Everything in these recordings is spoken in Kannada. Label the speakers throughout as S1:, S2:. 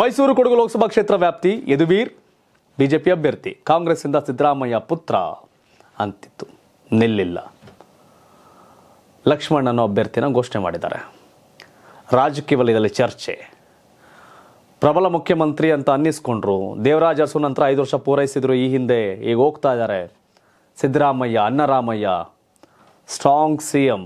S1: ಮೈಸೂರು ಕೊಡಗು ಲೋಕಸಭಾ ಕ್ಷೇತ್ರ ವ್ಯಾಪ್ತಿ ಯದುವೀರ್ ಬಿಜೆಪಿ ಅಭ್ಯರ್ಥಿ ಕಾಂಗ್ರೆಸ್ಸಿಂದ ಸಿದ್ದರಾಮಯ್ಯ ಪುತ್ರ ಅಂತಿತ್ತು ನಿಲ್ಲಿಲ್ಲ ಲಕ್ಷ್ಮಣ್ ಅನ್ನೋ ಅಭ್ಯರ್ಥಿನ ಘೋಷಣೆ ಮಾಡಿದ್ದಾರೆ ರಾಜಕೀಯ ವಲಯದಲ್ಲಿ ಚರ್ಚೆ ಪ್ರಬಲ ಮುಖ್ಯಮಂತ್ರಿ ಅಂತ ಅನ್ನಿಸ್ಕೊಂಡ್ರು ದೇವರಾಜ ನಂತರ ಐದು ವರ್ಷ ಪೂರೈಸಿದ್ರು ಈ ಹಿಂದೆ ಈಗ ಹೋಗ್ತಾ ಇದ್ದಾರೆ Siddaramaiah Annaramaiah strong C M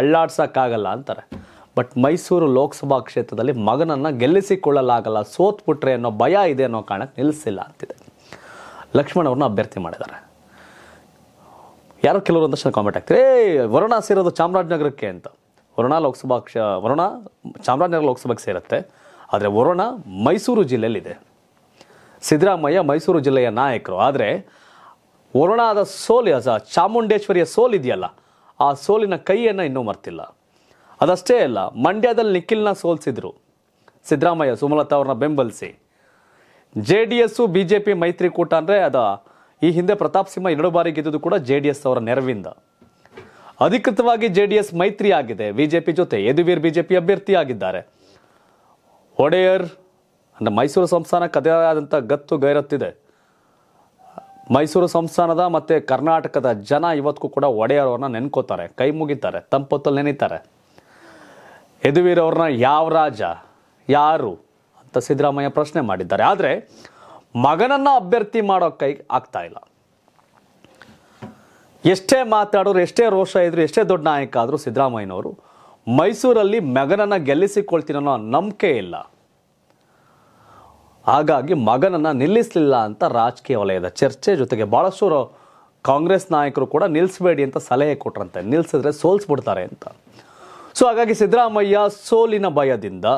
S1: ಅಳ್ಳಾಡ್ಸೋಕ್ಕಾಗಲ್ಲ ಅಂತಾರೆ ಬಟ್ ಮೈಸೂರು ಲೋಕಸಭಾ ಕ್ಷೇತ್ರದಲ್ಲಿ ಮಗನನ್ನು ಗೆಲ್ಲಿಸಿಕೊಳ್ಳಲಾಗಲ್ಲ ಸೋತ್ಬಿಟ್ರೆ ಅನ್ನೋ ಭಯ ಇದೆ ಅನ್ನೋ ಕಾರಣಕ್ಕೆ ನಿಲ್ಲಿಸಿಲ್ಲ ಅಂತಿದೆ ಲಕ್ಷ್ಮಣ ಅವ್ರನ್ನ ಅಭ್ಯರ್ಥಿ ಮಾಡಿದ್ದಾರೆ ಯಾರೋ ಕೆಲವರು ಒಂದಷ್ಟು ಕಾಮೆಂಟ್ ಆಗ್ತಾರೆ ಏ ವರುಣ ಸೇರೋದು ಚಾಮರಾಜನಗರಕ್ಕೆ ಅಂತ ವರುಣ ಲೋಕಸಭಾ ಕ್ಷ ವರುಣ ಚಾಮರಾಜನಗರ ಲೋಕಸಭೆಗೆ ಸೇರುತ್ತೆ ಆದರೆ ವರುಣ ಮೈಸೂರು ಜಿಲ್ಲೆಯಲ್ಲಿದೆ ಸಿದ್ದರಾಮಯ್ಯ ಮೈಸೂರು ಜಿಲ್ಲೆಯ ನಾಯಕರು ಆದರೆ ವರುಣಾದ ಸೋಲಿ ಅಸ ಚಾಮುಂಡೇಶ್ವರಿಯ ಸೋಲಿದೆಯಲ್ಲ ಆ ಸೋಲಿನ ಕೈಯನ್ನು ಇನ್ನೂ ಮರ್ತಿಲ್ಲ ಅದಷ್ಟೇ ಅಲ್ಲ ಮಂಡ್ಯದಲ್ಲಿ ನಿಖಿಲ್ನ ಸೋಲ್ಸಿದ್ರು ಸಿದ್ದರಾಮಯ್ಯ ಸುಮಲತಾ ಅವ್ರನ್ನ ಬೆಂಬಲಿಸಿ J D S B J P ಮೈತ್ರಿಕೂಟ ಅಂದರೆ ಅದ ಈ ಹಿಂದೆ ಪ್ರತಾಪ್ ಸಿಂಹ ಎರಡು ಬಾರಿ ಗೆದ್ದಿದ್ದು ಕೂಡ ಜೆ ಡಿ ಎಸ್ ಅವರ ನೆರವಿಂದ ಅಧಿಕೃತವಾಗಿ ಜೆ ಡಿ ಎಸ್ ಮೈತ್ರಿ ಆಗಿದೆ ಬಿಜೆಪಿ ಜೊತೆ ಯದುವೀರ್ ಬಿಜೆಪಿ ಅಭ್ಯರ್ಥಿಯಾಗಿದ್ದಾರೆ ಒಡೆಯರ್ ಅಂದರೆ ಮೈಸೂರು ಸಂಸ್ಥಾನ ಕದೇ ಆದಂಥ ಗತ್ತು ಗೈರತ್ತಿದೆ ಮೈಸೂರು ಸಂಸ್ಥಾನದ ಮತ್ತು ಕರ್ನಾಟಕದ ಜನ ಇವತ್ತಿಗೂ ಕೂಡ ಒಡೆಯರ್ ಅವ್ರನ್ನ ನೆನ್ಕೋತಾರೆ ಕೈ ಮುಗಿತಾರೆ ತಂಪೊತ್ತಲ್ಲಿ ನೆನೀತಾರೆ ಯದುವೀರವ್ರನ್ನ ಯಾವ ರಾಜ ಯಾರು ಅಂತ ಸಿದ್ದರಾಮಯ್ಯ ಪ್ರಶ್ನೆ ಮಾಡಿದ್ದಾರೆ ಆದರೆ ಮಗನನ್ನು ಅಭ್ಯರ್ಥಿ ಮಾಡೋ ಕೈ ಆಗ್ತಾ ಇಲ್ಲ ಎಷ್ಟೇ ಮಾತಾಡೋರು ಎಷ್ಟೇ ರೋಷ ಇದ್ರು ಎಷ್ಟೇ ದೊಡ್ಡ ನಾಯಕ ಆದರೂ ಸಿದ್ದರಾಮಯ್ಯನವರು ಮೈಸೂರಲ್ಲಿ ಮಗನನ್ನು ಗೆಲ್ಲಿಸಿಕೊಳ್ತೀನಿ ಅನ್ನೋ ನಂಬಿಕೆ ಇಲ್ಲ ಹಾಗಾಗಿ ಮಗನನ್ನು ನಿಲ್ಲಿಸಲಿಲ್ಲ ಅಂತ ರಾಜಕೀಯ ವಲಯದ ಚರ್ಚೆ ಜೊತೆಗೆ ಭಾಳಷ್ಟು ಕಾಂಗ್ರೆಸ್ ನಾಯಕರು ಕೂಡ ನಿಲ್ಲಿಸಬೇಡಿ ಅಂತ ಸಲಹೆ ಕೊಟ್ರಂತೆ ನಿಲ್ಲಿಸಿದ್ರೆ ಸೋಲ್ಸ್ಬಿಡ್ತಾರೆ ಅಂತ ಸೊ ಹಾಗಾಗಿ ಸಿದ್ದರಾಮಯ್ಯ ಸೋಲಿನ ಭಯದಿಂದ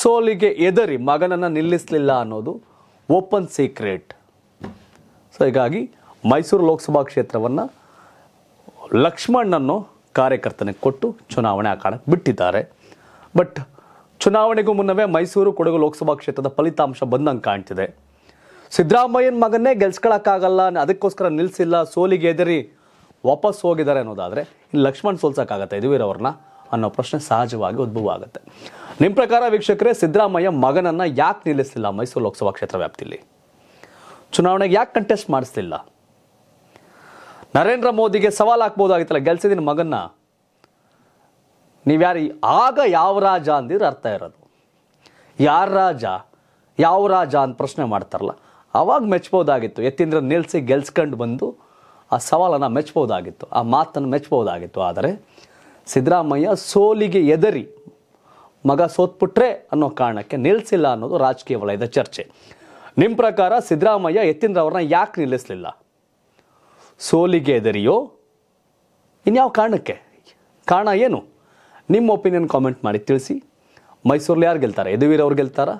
S1: ಸೋಲಿಗೆ ಎದರಿ ಮಗನನ್ನು ನಿಲ್ಲಿಸಲಿಲ್ಲ ಅನ್ನೋದು ಓಪನ್ ಸೀಕ್ರೆಟ್ ಸೊ ಹೀಗಾಗಿ ಮೈಸೂರು ಲೋಕಸಭಾ ಕ್ಷೇತ್ರವನ್ನು ಲಕ್ಷ್ಮಣ್ಣನ್ನು ಕಾರ್ಯಕರ್ತನಿಗೆ ಕೊಟ್ಟು ಚುನಾವಣೆ ಆಕಾಣಕ್ಕೆ ಬಿಟ್ಟಿದ್ದಾರೆ ಬಟ್ ಚುನಾವಣೆಗೂ ಮುನ್ನವೇ ಮೈಸೂರು ಕೊಡಗು ಲೋಕಸಭಾ ಕ್ಷೇತ್ರದ ಫಲಿತಾಂಶ ಬಂದಂಗೆ ಕಾಣ್ತಿದೆ ಸಿದ್ದರಾಮಯ್ಯನ ಮಗನ್ನೇ ಗೆಲ್ಸ್ಕೊಳಕ್ಕಾಗಲ್ಲ ಅದಕ್ಕೋಸ್ಕರ ನಿಲ್ಲಿಸಿಲ್ಲ ಸೋಲಿಗೆ ಎದರಿ ವಾಪಸ್ ಹೋಗಿದ್ದಾರೆ ಅನ್ನೋದಾದರೆ ಇನ್ನು ಲಕ್ಷ್ಮಣ್ ಸೋಲ್ಸೋಕ್ಕಾಗತ್ತೆ ಯದುವೀರ್ ಅನ್ನೋ ಪ್ರಶ್ನೆ ಸಹಜವಾಗಿ ಉದ್ಭವ ಆಗುತ್ತೆ ನಿಮ್ಮ ಪ್ರಕಾರ ವೀಕ್ಷಕರೇ ಸಿದ್ದರಾಮಯ್ಯ ಮಗನನ್ನು ಯಾಕೆ ನಿಲ್ಲಿಸಲಿಲ್ಲ ಮೈಸೂರು ಲೋಕಸಭಾ ಕ್ಷೇತ್ರ ವ್ಯಾಪ್ತಿಯಲ್ಲಿ ಚುನಾವಣೆಗೆ ಯಾಕೆ ಕಂಟೆಸ್ಟ್ ಮಾಡಿಸ್ಲಿಲ್ಲ ನರೇಂದ್ರ ಮೋದಿಗೆ ಸವಾಲು ಹಾಕ್ಬೋದಾಗಿತ್ತಲ್ಲ ಗೆಲ್ಸಿದಿನ ಮಗನ್ನ ನೀವ್ಯಾರು ಆಗ ಯಾವ ರಾಜ ಅಂದಿದ್ರೆ ಅರ್ಥ ಇರೋದು ಯಾರ ರಾಜ ಯಾವ ರಾಜ ಅಂತ ಪ್ರಶ್ನೆ ಮಾಡ್ತಾರಲ್ಲ ಅವಾಗ ಮೆಚ್ಬೋದಾಗಿತ್ತು ಎತ್ತಿಂದ್ರ ನಿಲ್ಲಿಸಿ ಗೆಲ್ಸ್ಕೊಂಡು ಬಂದು ಆ ಸವಾಲನ್ನು ಮೆಚ್ಬೋದಾಗಿತ್ತು ಆ ಮಾತನ್ನು ಮೆಚ್ಬೋದಾಗಿತ್ತು ಆದರೆ ಸಿದ್ದರಾಮಯ್ಯ ಸೋಲಿಗೆ ಎದರಿ ಮಗ ಸೋತ್ಬಿಟ್ರೆ ಅನ್ನೋ ಕಾರಣಕ್ಕೆ ನಿಲ್ಲಿಸಿಲ್ಲ ಅನ್ನೋದು ರಾಜಕೀಯ ವಲಯದ ಚರ್ಚೆ ನಿಮ್ಮ ಪ್ರಕಾರ ಸಿದ್ದರಾಮಯ್ಯ ಯತೀಂದ್ರ ಯಾಕೆ ನಿಲ್ಲಿಸಲಿಲ್ಲ ಸೋಲಿಗೆ ಎದರಿಯೋ ಇನ್ಯಾವ ಕಾರಣಕ್ಕೆ ಕಾರಣ ಏನು ನಿಮ್ಮ ಒಪಿನಿಯನ್ ಕಾಮೆಂಟ್ ಮಾಡಿ ತಿಳಿಸಿ ಮೈಸೂರಲ್ಲಿ ಯಾರು ಗೆಲ್ತಾರೆ ಯದುವೀರ್ ಅವ್ರು ಗೆಲ್ತಾರ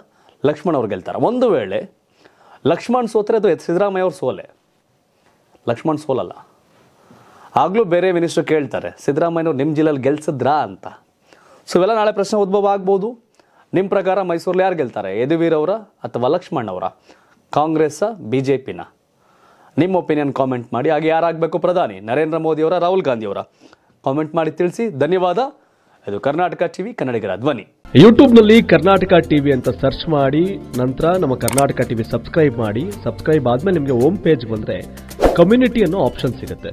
S1: ಲಕ್ಷ್ಮಣ್ ಅವ್ರು ಗೆಲ್ತಾರ ಒಂದು ವೇಳೆ ಲಕ್ಷ್ಮಣ್ ಸೋತ್ರೆ ಅದು ಸಿದ್ದರಾಮಯ್ಯ ಅವ್ರ ಸೋಲೆ ಲಕ್ಷ್ಮಣ್ ಸೋಲಲ್ಲ ಆಗಲೂ ಬೇರೆ ಮಿನಿಸ್ಟ್ರು ಕೇಳ್ತಾರೆ ಸಿದ್ದರಾಮಯ್ಯವ್ರು ನಿಮ್ಮ ಜಿಲ್ಲೆಯಲ್ಲಿ ಗೆಲ್ಸಿದ್ರಾ ಅಂತ ಸೊ ಇವೆಲ್ಲ ನಾಳೆ ಪ್ರಶ್ನೆ ಉದ್ಭವ ಆಗ್ಬೋದು ನಿಮ್ಮ ಪ್ರಕಾರ ಮೈಸೂರಲ್ಲಿ ಯಾರು ಗೆಲ್ತಾರೆ ಯದುವೀರವರ ಅಥವಾ ಲಕ್ಷ್ಮಣ್ಣವರ ಕಾಂಗ್ರೆಸ್ಸ ಬಿ ಜೆ ಪಿನ ನಿಮ್ಮ ಒಪಿನಿಯನ್ ಕಾಮೆಂಟ್ ಮಾಡಿ ಹಾಗೆ ಯಾರಾಗಬೇಕು ಪ್ರಧಾನಿ ನರೇಂದ್ರ ಮೋದಿಯವರ ರಾಹುಲ್ ಗಾಂಧಿಯವರ ಕಾಮೆಂಟ್ ಮಾಡಿ ತಿಳಿಸಿ ಧನ್ಯವಾದ ಇದು ಕರ್ನಾಟಕ ಟಿವಿ ಕನ್ನಡಿಗರ ಧ್ವನಿ
S2: ಯೂಟ್ಯೂಬ್ನಲ್ಲಿ ಕರ್ನಾಟಕ ಟಿವಿ ಅಂತ ಸರ್ಚ್ ಮಾಡಿ ನಂತರ ನಮ್ಮ ಕರ್ನಾಟಕ ಟಿವಿ ಸಬ್ಸ್ಕ್ರೈಬ್ ಮಾಡಿ ಸಬ್ಸ್ಕ್ರೈಬ್ ಆದ್ಮೇಲೆ ನಿಮಗೆ ಹೋಮ್ ಪೇಜ್ ಬಂದರೆ ಕಮ್ಯುನಿಟಿ ಅನ್ನೋ ಆಪ್ಷನ್ ಸಿಗುತ್ತೆ